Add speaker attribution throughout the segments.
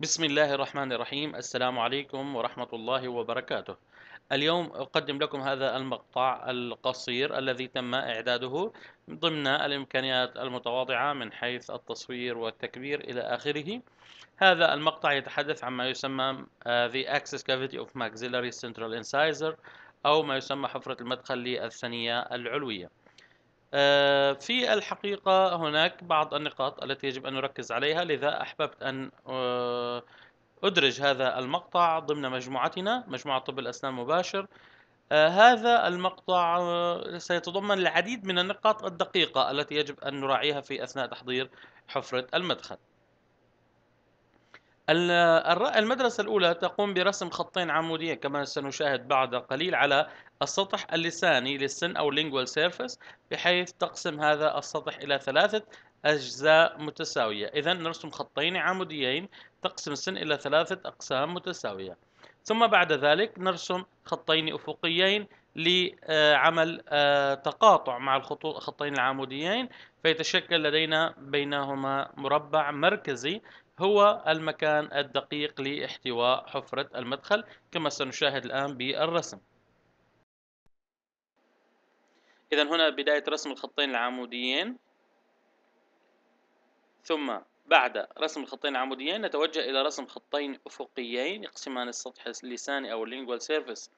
Speaker 1: بسم الله الرحمن الرحيم السلام عليكم ورحمة الله وبركاته اليوم أقدم لكم هذا المقطع القصير الذي تم إعداده ضمن الإمكانيات المتواضعة من حيث التصوير والتكبير إلى آخره هذا المقطع يتحدث عن ما يسمى آه, The Access Cavity of Maxillary Central Incisor أو ما يسمى حفرة المدخل للثنية العلوية آه، في الحقيقة هناك بعض النقاط التي يجب أن نركز عليها لذا أحببت أن آه، أدرج هذا المقطع ضمن مجموعتنا مجموعة طب الأسنان مباشر آه، هذا المقطع سيتضمن العديد من النقاط الدقيقة التي يجب أن نراعيها في أثناء تحضير حفرة المدخل المدرسة الأولى تقوم برسم خطين عموديين كما سنشاهد بعد قليل على السطح اللساني للسن أو lingual surface بحيث تقسم هذا السطح إلى ثلاثة أجزاء متساوية إذا نرسم خطين عموديين تقسم السن إلى ثلاثة أقسام متساوية ثم بعد ذلك نرسم خطين أفقيين لعمل آه، تقاطع مع الخطوط الخطين العموديين فيتشكل لدينا بينهما مربع مركزي هو المكان الدقيق لاحتواء حفرة المدخل كما سنشاهد الآن بالرسم إذا هنا بداية رسم الخطين العموديين ثم بعد رسم الخطين العموديين نتوجه إلى رسم خطين أفقيين يقسمان السطح اللساني أو اللينجوال سيرفيس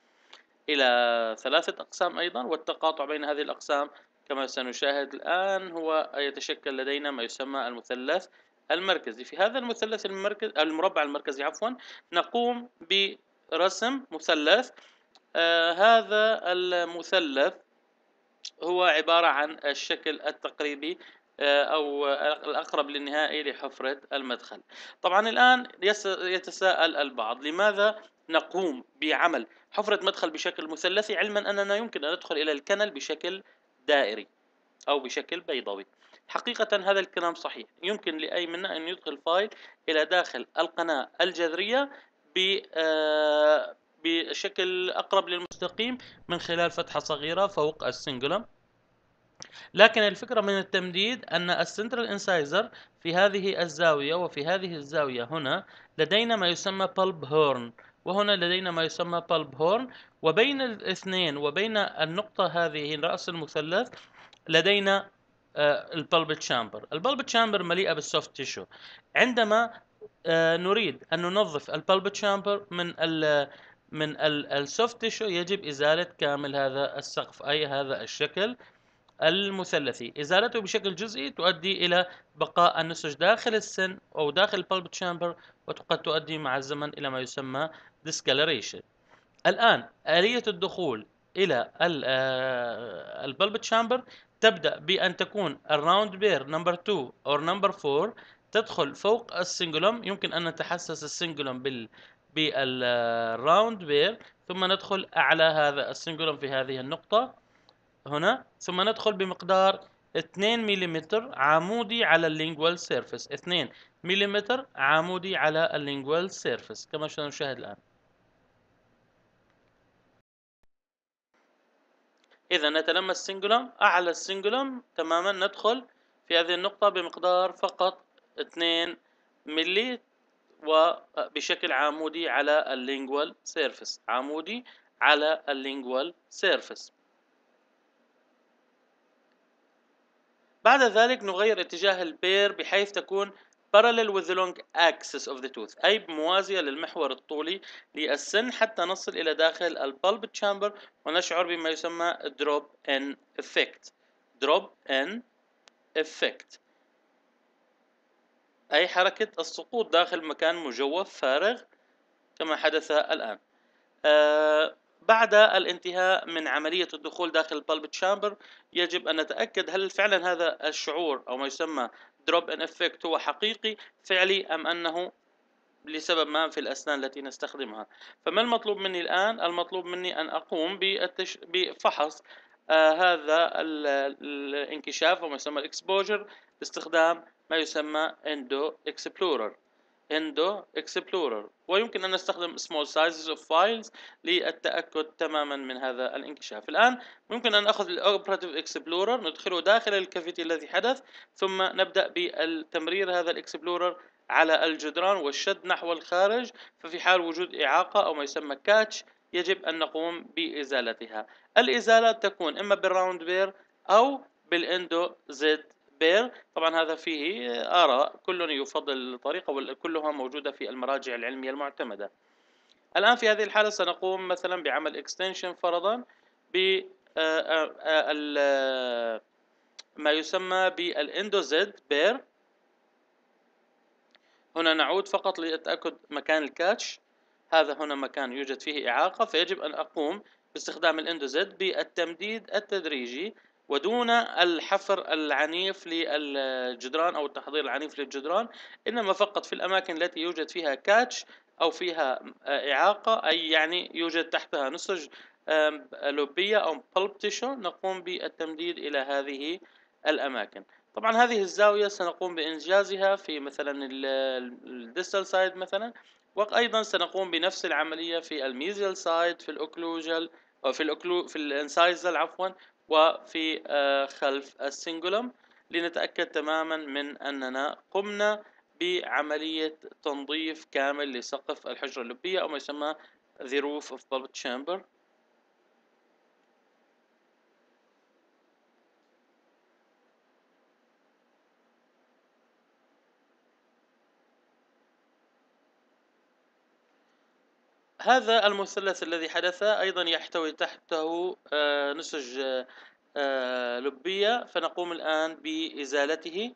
Speaker 1: إلى ثلاثة أقسام أيضا والتقاطع بين هذه الأقسام كما سنشاهد الآن هو يتشكل لدينا ما يسمى المثلث المركزي في هذا المثلث المركز المربع المركزي عفوا نقوم برسم مثلث آه هذا المثلث هو عبارة عن الشكل التقريبي آه، أو الأقرب للنهائي لحفرة المدخل طبعا الآن يتساءل البعض لماذا نقوم بعمل حفرة مدخل بشكل مثلثي علما أننا يمكن أن ندخل إلى الكنل بشكل دائري أو بشكل بيضوي حقيقة هذا الكلام صحيح يمكن لأي منا أن يدخل فايل إلى داخل القناة الجذرية آه، بشكل أقرب للمستقيم من خلال فتحة صغيرة فوق السنجلر لكن الفكرة من التمديد أن السنترال انسايزر في هذه الزاوية وفي هذه الزاوية هنا لدينا ما يسمى بلب هورن وهنا لدينا ما يسمى بلب هورن وبين الاثنين وبين النقطة هذه رأس المثلث لدينا آه، البلب تشامبر البلب تشامبر مليئه بالسوفت تيشو عندما آه، نريد ان ننظف البلب تشامبر من الـ من السوفت تيشو يجب ازاله كامل هذا السقف اي هذا الشكل المثلثي ازالته بشكل جزئي تؤدي الى بقاء النسج داخل السن او داخل البلب تشامبر وقد تؤدي مع الزمن الى ما يسمى ديسكالريشن الان اليه الدخول الى آه، البلب تشامبر تبدأ بأن تكون الراوند بير نمبر 2 اور نمبر 4 تدخل فوق السنجلوم يمكن أن نتحسس السنجلوم بال بالراوند بير ثم ندخل أعلى هذا السنجلوم في هذه النقطة هنا ثم ندخل بمقدار 2 ملم عمودي على اللينجوال سيرفيس 2 ملم عمودي على اللينجوال سيرفيس كما سنشاهد الآن إذا نتلمس السنجولم أعلى السنجولم تماما ندخل في هذه النقطة بمقدار فقط 2 ملي وبشكل عمودي على اللينجوال سيرفس عمودي على اللينجوال سيرفس بعد ذلك نغير اتجاه البير بحيث تكون parallel with the long axis of the tooth أي موازية للمحور الطولي للسن حتى نصل إلى داخل البلب chamber ونشعر بما يسمى drop in effect drop in effect أي حركة السقوط داخل مكان مجوف فارغ كما حدث الآن آه بعد الانتهاء من عملية الدخول داخل البلب تشامبر يجب أن نتأكد هل فعلا هذا الشعور أو ما يسمى دروب ان افكت هو حقيقي فعلي أم أنه لسبب ما في الأسنان التي نستخدمها فما المطلوب مني الآن؟ المطلوب مني أن أقوم بالتش... بفحص آه هذا ال... الانكشاف وما يسمى الاكسبوجر باستخدام ما يسمى اندو اكسبلورر اندو اكسبلورر Explorer ويمكن أن نستخدم small sizes of files للتأكد تماما من هذا الانكشاف الآن ممكن أن أخذ الأوبراتيف Explorer ندخله داخل الكافيتي الذي حدث ثم نبدأ بالتمرير هذا الإكسبلورر على الجدران والشد نحو الخارج ففي حال وجود إعاقة أو ما يسمى كاتش يجب أن نقوم بإزالتها الإزالة تكون إما بالراوند بير أو بالإندو زد بير طبعا هذا فيه آراء كل يفضل طريقة وكلها موجودة في المراجع العلمية المعتمدة الآن في هذه الحالة سنقوم مثلا بعمل اكستنشن فرضا ب آه، آه، آه، ما يسمى بالاندوزيد بير هنا نعود فقط للتأكد مكان الكاتش هذا هنا مكان يوجد فيه إعاقة فيجب أن أقوم باستخدام الاندوزيد بالتمديد التدريجي ودون الحفر العنيف للجدران أو التحضير العنيف للجدران إنما فقط في الأماكن التي يوجد فيها كاتش أو فيها إعاقة أي يعني يوجد تحتها نسج لوبية أو بلبتشو نقوم بالتمديد إلى هذه الأماكن طبعا هذه الزاوية سنقوم بإنجازها في مثلا الديستال سايد مثلا وأيضا سنقوم بنفس العملية في الميزيال سايد في الأوكلوجال في الاوكلو في الانسايزل عفوا وفي آه، خلف السنجولم لنتأكد تماما من أننا قمنا بعملية تنظيف كامل لسقف الحجرة اللبية أو ما يسمى the roof of bulb chamber هذا المثلث الذي حدث أيضا يحتوي تحته آه، نسج آه، آه، لبية فنقوم الآن بإزالته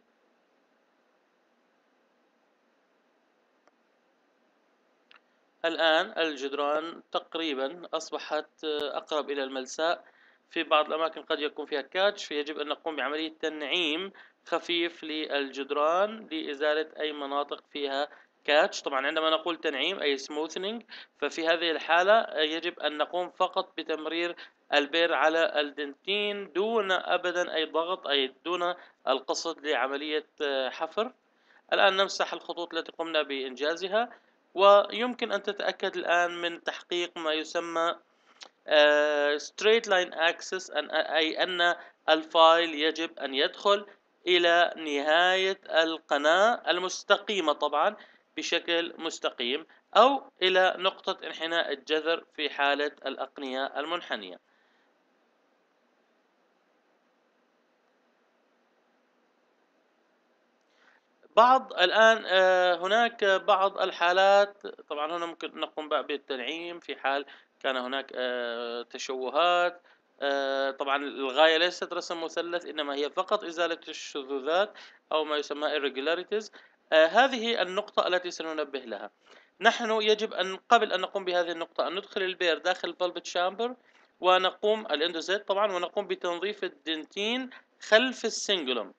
Speaker 1: الآن الجدران تقريبا أصبحت أقرب إلى الملساء في بعض الأماكن قد يكون فيها كاتش فيجب أن نقوم بعملية تنعيم خفيف للجدران لإزالة أي مناطق فيها كاتش طبعا عندما نقول تنعيم أي سموثنينج ففي هذه الحالة يجب أن نقوم فقط بتمرير البير على الدنتين دون أبدا أي ضغط أي دون القصد لعملية آه، حفر الآن نمسح الخطوط التي قمنا بإنجازها ويمكن أن تتأكد الآن من تحقيق ما يسمى آه، straight line access أي أن الفايل يجب أن يدخل إلى نهاية القناة المستقيمة طبعا بشكل مستقيم أو إلى نقطة انحناء الجذر في حالة الأقنية المنحنية بعض الآن آه، هناك بعض الحالات طبعا هنا ممكن نقوم بالتنعيم في حال كان هناك آه، تشوهات آه، طبعا الغاية ليست رسم مثلث إنما هي فقط إزالة الشذوذات أو ما يسمى irregularities آه، هذه النقطة التي سننبه لها نحن يجب أن قبل أن نقوم بهذه النقطة أن ندخل البير داخل البلبت شامبر ونقوم الاندوزيت طبعا ونقوم بتنظيف الدنتين خلف السنجلوم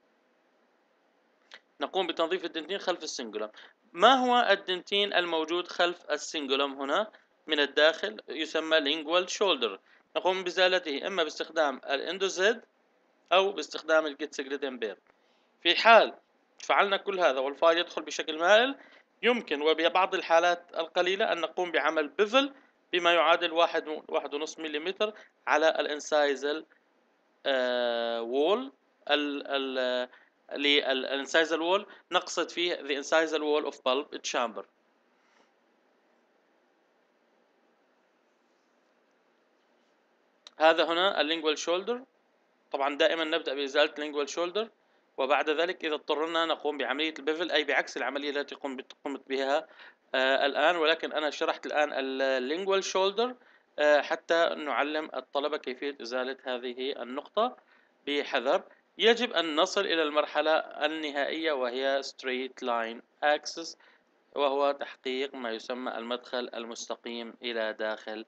Speaker 1: نقوم بتنظيف الدنتين خلف السنجلوم ما هو الدنتين الموجود خلف السنجلوم هنا من الداخل يسمى لينجوال شولدر نقوم بزالته إما باستخدام الاندوزيد أو باستخدام الجيت بير في حال فعلنا كل هذا والفايل يدخل بشكل مائل يمكن وبعض الحالات القليلة أن نقوم بعمل بيفل بما يعادل واحد واحد ونص مليمتر على الانسايزل وول آه، للانسايزل وول نقصد فيه the incisal wall of bulb chamber هذا هنا اللينجوال شولدر طبعا دائما نبدأ بإزالة اللينجوال شولدر وبعد ذلك إذا اضطررنا نقوم بعملية البيفل أي بعكس العملية التي قمت قمت بها آه، الآن ولكن أنا شرحت الآن اللينجوال شولدر آه، حتى نعلم الطلبة كيفية إزالة هذه النقطة بحذر يجب أن نصل إلى المرحلة النهائية وهي straight line اكسس وهو تحقيق ما يسمى المدخل المستقيم إلى داخل